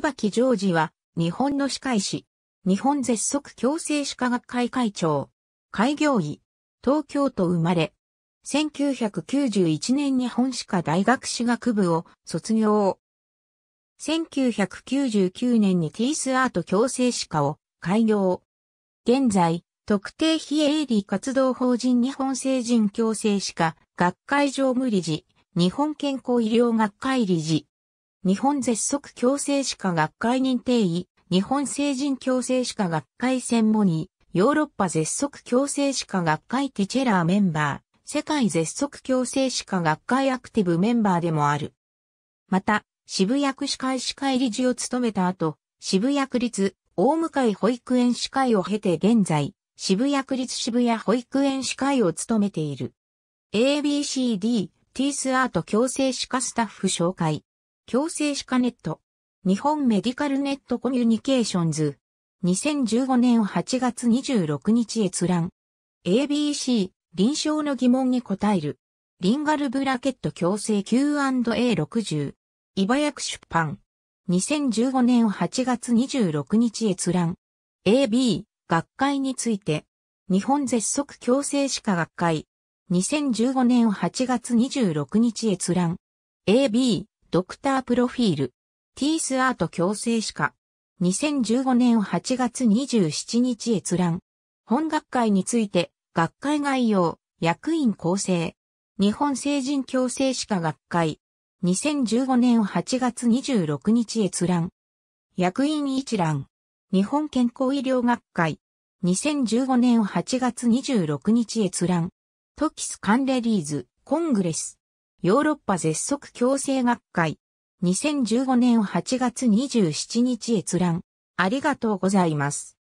椿ジョージは、日本の歯科医師、日本絶足矯正歯科学会会長、開業医、東京都生まれ、1991年日本歯科大学歯学部を卒業。1999年にティースアート矯正歯科を開業。現在、特定非営利活動法人日本成人矯正歯科学会常務理事、日本健康医療学会理事。日本絶足矯正歯科学会認定医、日本成人矯正歯科学会専門医、ヨーロッパ絶足矯正歯科学会ティチェラーメンバー、世界絶足矯正歯科学会アクティブメンバーでもある。また、渋谷区歯科医師会理事を務めた後、渋谷区立大向保育園歯科医を経て現在、渋谷区立渋谷保育園歯科医を務めている。ABCD、ティースアート共生歯科スタッフ紹介。共生歯科ネット。日本メディカルネットコミュニケーションズ。2015年8月26日閲覧。ABC、臨床の疑問に答える。リンガルブラケット共生 Q&A60。茨薬出版。2015年8月26日閲覧。AB、学会について。日本絶足共生歯科学会。2015年8月26日閲覧。AB、ドクタープロフィール。ティースアート共生歯科。2015年8月27日閲覧。本学会について、学会概要、役員構成。日本成人共生歯科学会。2015年8月26日閲覧。役員一覧。日本健康医療学会。2015年8月26日閲覧。トキスカンレリーズ、コングレス。ヨーロッパ絶足共生学会。2015年8月27日閲覧。ありがとうございます。